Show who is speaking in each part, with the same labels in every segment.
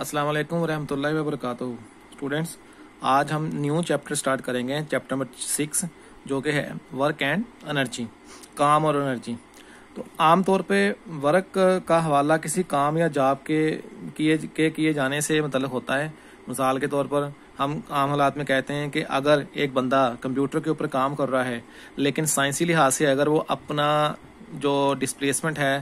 Speaker 1: अस्सलाम वालेकुम रहमतुल्लाहि व बरकातहू स्टूडेंट्स आज हम न्यू चैप्टर स्टार्ट करेंगे चैप्टर नंबर सिक्स जो कि है वर्क एंड एनर्जी काम और एनर्जी तो आम तौर पे वर्क का हवाला किसी काम या जॉब के किए के किए जाने से मतलब होता है मिसाल के तौर पर हम आम हालात में कहते हैं कि अगर एक बंदा कंप्यूटर के ऊपर काम कर रहा है लेकिन साइंसी लिहाज से अगर वो अपना जो डिस्प्लेसमेंट है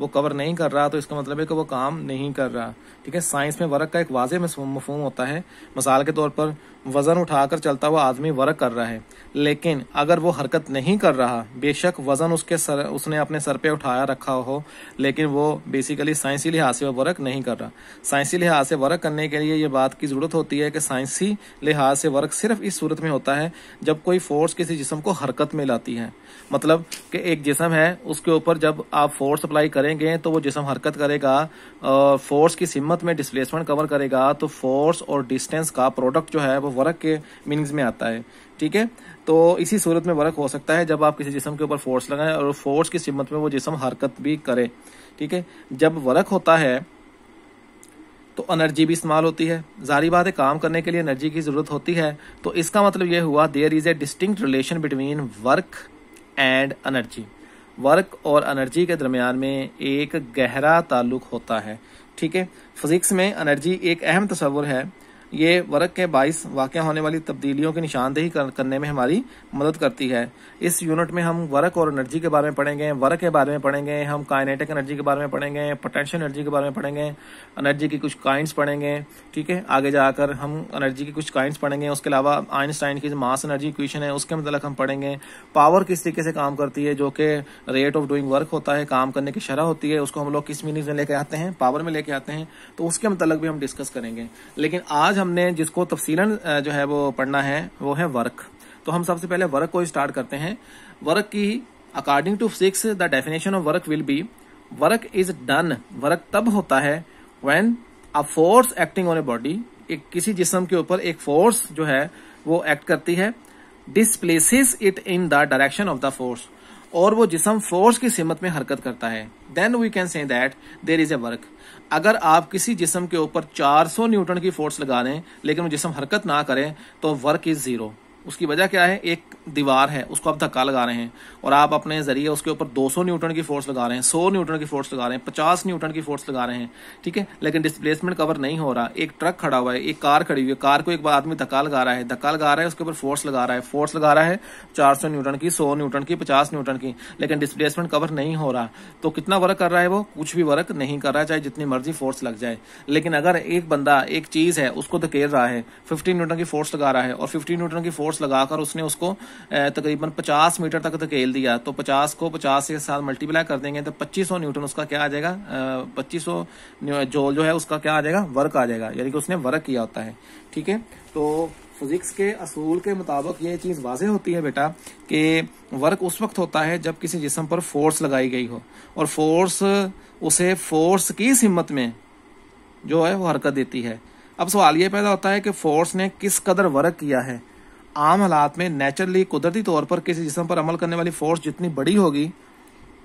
Speaker 1: वो कवर नहीं कर रहा तो इसका मतलब है कि वो काम नहीं कर रहा ठीक है साइंस में वर्क का एक में मफहम होता है मिसाल के तौर पर वजन उठाकर चलता हुआ आदमी वर्क कर रहा है लेकिन अगर वो हरकत नहीं कर रहा बेशक वजन उसके सर उसने अपने सर पे उठाया रखा हो लेकिन वो बेसिकली साइंसी लिहाज से वर्क नहीं कर रहा साइंसी लिहाज से वर्क करने के लिए ये बात की जरूरत होती है कि साइंसी लिहाज से वर्क सिर्फ इस सूरत में होता है जब कोई फोर्स किसी जिसम को हरकत में लाती है मतलब कि एक जिसम है उसके ऊपर जब आप फोर्स अप्लाई करेंगे तो वो जिसम हरकत करेगा फोर्स की सिमत में डिस्प्लेसमेंट कवर करेगा तो फोर्स और डिस्टेंस का प्रोडक्ट जो है वो वर्क के मीनिंग्स में आता है ठीक है तो इसी सूरत में वर्क हो सकता है जब आप किसी जिसम के ऊपर फोर्स लगाएं और फोर्स की सिमत में वो जिसम हरकत भी करे ठीक है जब वर्क होता है तो एनर्जी भी इस्तेमाल होती है जारी बात है काम करने के लिए एनर्जी की ज़रूरत होती है तो इसका मतलब यह हुआ there is a distinct relation between work and energy work और एनर्जी के दरमियान में एक गहरा ताल्लुक होता है ठीक है फिजिक्स में एनर्जी एक अहम तस्वुर है ये वर्क के बाईस वाक़ होने वाली तब्दीलियों की निशानदेही करने में हमारी मदद करती है इस यूनिट में हम वर्क और एनर्जी के बारे में पढ़ेंगे वर्क के बारे में पढ़ेंगे हम काइनेटिक एनर्जी के बारे में पढ़ेंगे पोटेंशियल एनर्जी के बारे में पढ़ेंगे एनर्जी की कुछ काइंड्स पढ़ेंगे ठीक है आगे जाकर हम एनर्जी की कुछ काइंड्स पढ़ेंगे उसके अलावा आइंस्टाइन की मास एनर्जी क्वेश्चन है उसके मतलब हम पढ़ेंगे पावर किस तरीके से काम करती है जो कि रेट ऑफ डूइंग वर्क होता है काम करने की शरह होती है उसको हम लोग किस मीनिंग में लेके आते हैं पावर में लेके आते हैं तो उसके मतलब भी हम डिस्कस करेंगे लेकिन आज आज हमने जिसको तफसीलन जो है वो पढ़ना है वो है वर्क तो हम सबसे पहले वर्क को स्टार्ट करते हैं वर्क की according to six the definition of work will be work is done work तब होता है when a force acting on a body एक किसी जिसम के ऊपर एक फोर्स जो है वो एक्ट करती है displaces it in the direction of the force और वो जिसम फोर्स की सीमत में हरकत करता है then we can say that there is a work अगर आप किसी जिसम के ऊपर 400 न्यूटन की फोर्स लगा दें लेकिन वो जिसम हरकत ना करें तो वर्क इज जीरो उसकी वजह क्या है एक दीवार है उसको आप धक्का लगा रहे हैं और आप अपने ज़रिए उसके ऊपर 200 न्यूटन की फोर्स लगा रहे हैं 100 न्यूटन की फोर्स लगा रहे हैं 50 न्यूटन की फोर्स लगा रहे हैं ठीक है लेकिन डिस्प्लेसमेंट कवर नहीं हो रहा एक ट्रक खड़ा हुआ है एक कार खड़ी हुई है कार को एक बार आदमी धक्का लगा रहा है धक्का लगा रहा है उसके ऊपर फोर्स लगा रहा है फोर्स लगा रहा है चार न्यूटन की सौ न्यूटन की पचास न्यूटन की लेकिन डिस्प्लेसमेंट कवर नहीं हो रहा तो कितना वर्क कर रहा है वो कुछ भी वर्क नहीं कर रहा चाहे जितनी मर्जी फोर्स लग जाए लेकिन अगर एक बंदा एक चीज है उसको धकेल रहा है फिफ्टी न्यूटन की फोर्स लगा रहा है और फिफ्टी न्यूटन की फोर्स लगाकर उसने उसको तकरीबन 50 मीटर तक धकेल दिया तो 50 को 50 के साथ मल्टीप्लाई कर देंगे तो 2500 न्यूटन उसका क्या आ जाएगा 2500 जोल जो है उसका क्या आ जाएगा वर्क आ जाएगा यानी कि उसने वर्क किया होता है ठीक है तो फिजिक्स के असूल के मुताबिक ये चीज़ वाजे होती है बेटा कि वर्क उस वक्त होता है जब किसी जिसम पर फोर्स लगाई गई हो और फोर्स उसे फोर्स की हिम्मत में जो है वो हरकत देती है अब सवाल ये पैदा होता है कि फोर्स ने किस कदर वर्क किया है आम हालात में नेचुरली कुदरती तौर पर किसी जिसम पर अमल करने वाली फोर्स जितनी बड़ी होगी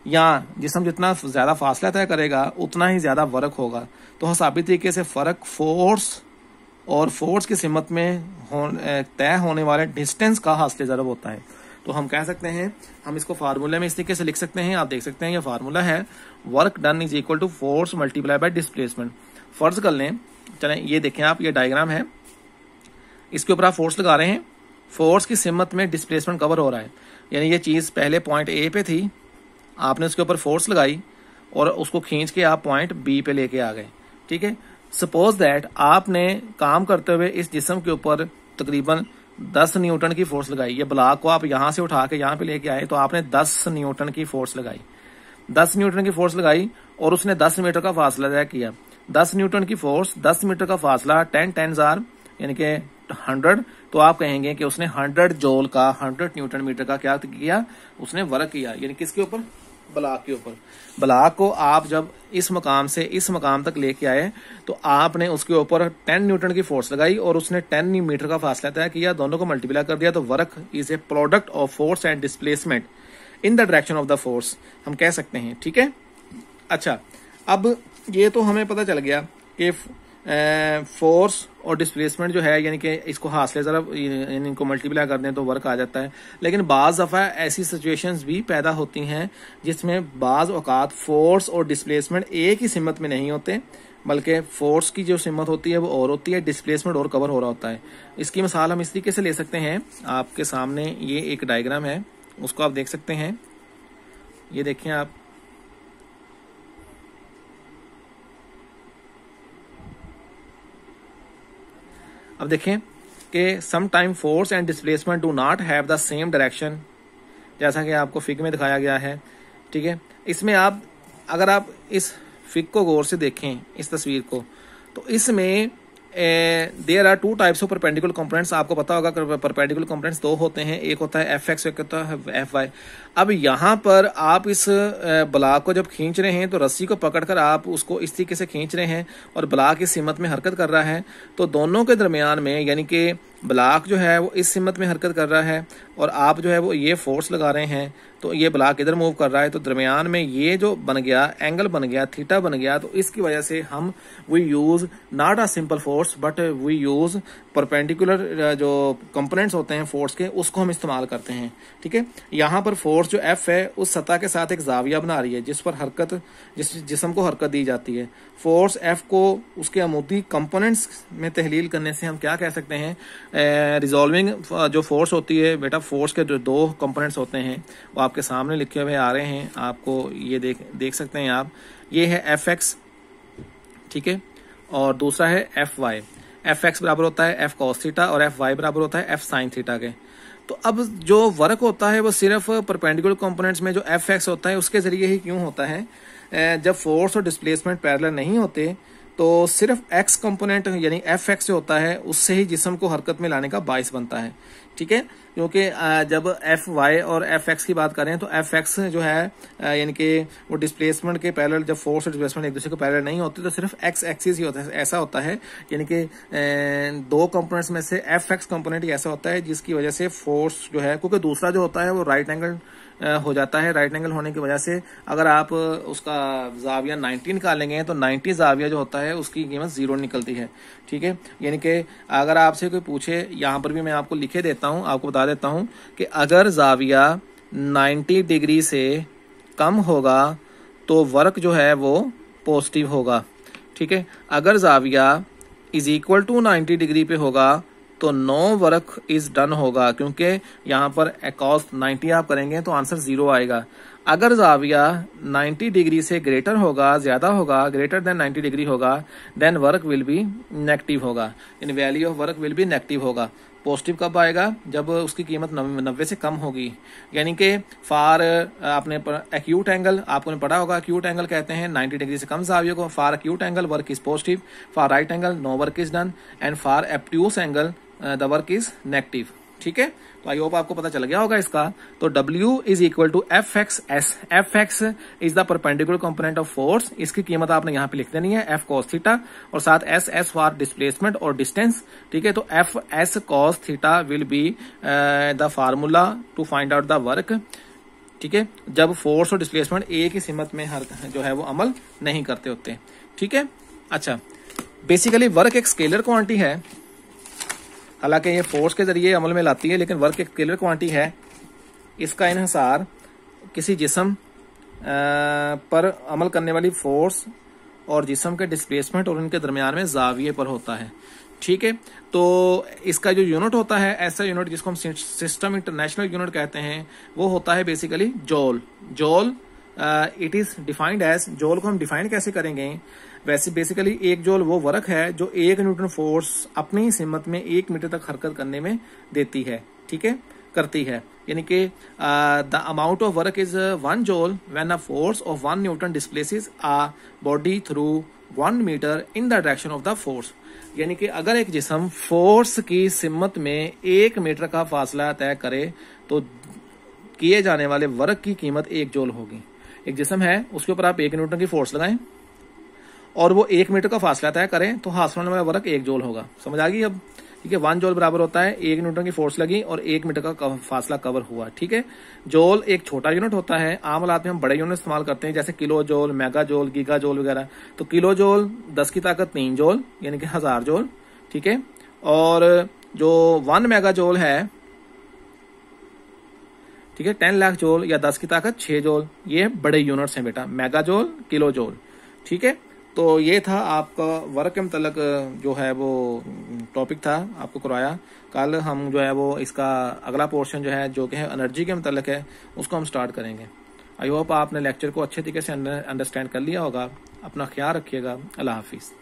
Speaker 1: या जिसम जितना ज़्यादा फासला तय करेगा उतना ही ज़्यादा वर्क होगा तो हसाबी तरीके से फ़र्क फोर्स और फोर्स की सिमत में हो, तय होने वाले डिस्टेंस का हासिल ज़रब होता है तो हम कह सकते हैं हम इसको फार्मूले में इस तरीके से लिख सकते हैं आप देख सकते हैं ये फार्मूला है work done is equal to force multiply by displacement फर्ज कर लें चले ये देखें आप ये डायग्राम है इसके ऊपर आप फोर्स लगा रहे हैं फोर्स की सिमत में डिस्प्लेसमेंट कवर हो रहा है यानी ये चीज़ पहले पॉइंट ए पे थी आपने उसके ऊपर फोर्स लगाई और उसको खींच के आप पॉइंट बी पे लेके आ गए ठीक है सपोज दैट आपने काम करते हुए इस जिसम के ऊपर तकरीबन 10 न्यूटन की फोर्स लगाई ये ब्लाक को आप यहां से उठा के यहां पे लेके आए तो आपने 10 न्यूटन की फोर्स लगाई 10 न्यूटन की फोर्स लगाई और उसने 10 मीटर का फासला तय किया 10 न्यूटन की फोर्स 10 मीटर का फासला 10 टेन जार यानी कि 100 तो आप कहेंगे कि उसने 100 जोल का 100 न्यूटन मीटर का क्या किया उसने वर्क किया यानी किसके ऊपर ब्लाक के ऊपर ब्लाक को आप जब इस मकाम से इस मकाम तक लेके आए तो आपने उसके ऊपर 10 न्यूटन की फोर्स लगाई और उसने 10 मीटर का फासला तय किया दोनों को मल्टीप्लाई कर दिया तो work is a product of force and displacement in the direction of the force हम कह सकते हैं ठीक है अच्छा अब ये तो हमें पता चल गया कि फोर्स और डिस्प्लेसमेंट जो है यानी कि इसको से ज़रा यानी इनको मल्टीप्लाई कर दें तो वर्क आ जाता है लेकिन बाज़ दफ़ा ऐसी सिचुएशंस भी पैदा होती हैं जिसमें बाज़ औकात फोर्स और डिस्प्लेसमेंट एक ही सिमत में नहीं होते बल्कि फोर्स की जो सिमत होती है वो और होती है डिस्प्लेसमेंट और कवर हो रहा होता है इसकी मिसाल हम इस तरीके से ले सकते हैं आपके सामने ये एक डायग्राम है उसको आप देख सकते हैं ये देखें आप अब देखें कि some time force and displacement do not have the same direction जैसा कि आपको फिक में दिखाया गया है ठीक है इसमें आप अगर आप इस फिक को गौर से देखें इस तस्वीर को तो इसमें there are two types of perpendicular components आपको पता होगा परपेंडिकुलर कंपोनेंट्स दो होते हैं एक होता है एफ एक्स एक होता है एफ वाई अब यहाँ पर आप इस ब्लाक को जब खींच रहे हैं तो रस्सी को पकड़कर आप उसको इस तरीके से खींच रहे हैं और ब्लाक इस हिम्मत में हरकत कर रहा है तो दोनों के दरमियान में यानी कि ब्लाक जो है वो इस हिम्मत में हरकत कर रहा है और आप जो है वो ये फोर्स लगा रहे हैं तो ये ब्लाक इधर मूव कर रहा है तो दरमियान में ये जो बन गया एंगल बन गया थीटा बन गया तो इसकी वजह से हम we use not a simple force but we use perpendicular जो कंपोनेंट्स होते हैं फोर्स के उसको हम इस्तेमाल करते हैं ठीक है यहां पर फोर्स फोर्स जो एफ है उस सतह के साथ एक जाविया बना रही है जिस पर हरकत जिस जिसम को हरकत दी जाती है फोर्स एफ को उसके अमूदी कंपोनेंट्स में तहलील करने से हम क्या कह सकते हैं रिजॉल्विंग जो फोर्स होती है बेटा फोर्स के जो दो कंपोनेंट्स होते हैं वो आपके सामने लिखे हुए आ रहे हैं आपको ये देख देख सकते हैं आप ये है एफ एक्स ठीक है और दूसरा है एफ वाई एफ एक्स बराबर होता है एफ कॉस थीटा और एफ वाई बराबर होता है एफ साइन थीटा के तो अब जो वर्क होता है वो सिर्फ परपेंडिकुलर कंपोनेंट्स में जो एफ एक्स होता है उसके जरिए ही क्यों होता है जब फोर्स और डिस्प्लेसमेंट पैरल नहीं होते तो सिर्फ एक्स कंपोनेंट यानी एफ एक्स जो होता है उससे ही जिसम को हरकत में लाने का बायस बनता है ठीक है क्योंकि जब एफ वाई और एफ एक्स की बात करें तो एफ एक्स जो है यानी कि वो डिस्प्लेसमेंट के पैरल जब फोर्स और डिस्प्लेसमेंट एक दूसरे के पैरल नहीं होते तो सिर्फ एक्स एक्सिस ही होता है ऐसा होता है यानी कि दो कंपोनेंट्स में से एफ एक्स कंपोनेंट ही ऐसा होता है जिसकी वजह से फोर्स जो है क्योंकि दूसरा जो होता है वो राइट एंगल हो जाता है राइट एंगल होने की वजह से अगर आप उसका जाविया नाइनटीन का लेंगे तो नाइनटी जाविया जो होता है उसकी कीमत जीरो निकलती है ठीक है यानी कि अगर आपसे कोई पूछे यहां पर भी मैं आपको लिखे देता हूँ देता हूँ आपको बता देता हूँ कि अगर जाविया 90 डिग्री से कम होगा तो वर्क जो है वो पॉजिटिव होगा ठीक है अगर जाविया इज इक्वल टू 90 डिग्री पे होगा तो नो वर्क इज डन होगा क्योंकि यहाँ पर एकॉस 90 आप करेंगे तो आंसर जीरो आएगा अगर जाविया 90 डिग्री से ग्रेटर होगा ज़्यादा होगा ग्रेटर देन 90 डिग्री होगा then work will be negative होगा in value of work will be negative होगा पॉजिटिव कब आएगा जब उसकी कीमत नब्बे से कम होगी यानी कि फार आपने एक्यूट एंगल ने पढ़ा होगा एक्यूट एंगल कहते हैं 90 डिग्री से कम सावियों को for acute angle work is positive for right angle no work is done and for obtuse angle the work is negative ठीक है तो आई होप आपको पता चल गया होगा इसका तो W is equal to F x S F x is the perpendicular component of force इसकी कीमत आपने यहां पे लिख देनी है F cos थीटा और साथ S S फॉर डिस्प्लेसमेंट और डिस्टेंस ठीक है तो F S cos theta will be the formula to find out the work ठीक है जब फोर्स और डिस्प्लेसमेंट एक ही सीमत में हर जो है वो अमल नहीं करते होते ठीक है अच्छा बेसिकली वर्क एक स्केलर क्वांटिटी है हालांकि ये फोर्स के जरिए अमल में लाती है लेकिन वर्क एक स्केलर क्वांटिटी है इसका इनहसार किसी जिसम पर अमल करने वाली फोर्स और जिसम के डिस्प्लेसमेंट और इनके दरमियान में जाविये पर होता है ठीक है तो इसका जो यूनिट होता है ऐसा यूनिट जिसको हम सिस्टम इंटरनेशनल यूनिट कहते हैं वो होता है बेसिकली जोल जोल इट इज डिफाइंड एज जोल को हम डिफाइन कैसे करेंगे वैसे बेसिकली एक जोल वो वर्क है जो एक न्यूटन फोर्स अपनी ही सिमत में एक मीटर तक हरकत करने में देती है ठीक है करती है यानी कि the amount of work is one joule when a force of one newton displaces a body through one metre in the direction of the force यानी कि अगर एक जिसम फोर्स की सिमत में एक मीटर का फासला तय करे तो किए जाने वाले वर्क की कीमत एक जोल होगी एक जिसम है उसके ऊपर आप एक न्यूटन की फोर्स लगाएं और वो एक मीटर का फासला तय करें तो हासिल वाला वर्क एक जोल होगा समझ आ गई अब ठीक है वन जोल बराबर होता है एक न्यूटन की फोर्स लगी और एक मीटर का फासला कवर हुआ ठीक है जोल एक छोटा यूनिट होता है आम हालात में हम बड़े यूनिट इस्तेमाल करते हैं जैसे किलो जोल मेगा जोल गीगा जोल वगैरह तो किलो जोल दस की ताकत तीन जोल यानी कि हजार जोल ठीक है और जो वन मेगा जोल है ठीक है टेन लाख जोल या दस की ताकत छह जोल ये बड़े यूनिट्स हैं बेटा मेगा जोल किलो जोल ठीक है तो ये था आपका वर्क के मतलब जो है वो टॉपिक था आपको करवाया कल हम जो है वो इसका अगला पोर्शन जो है जो कि है एनर्जी के मतलब है उसको हम स्टार्ट करेंगे आई होप आपने लेक्चर को अच्छे तरीके से अंडरस्टैंड कर लिया होगा अपना ख्याल रखिएगा अल्लाह हाफिज़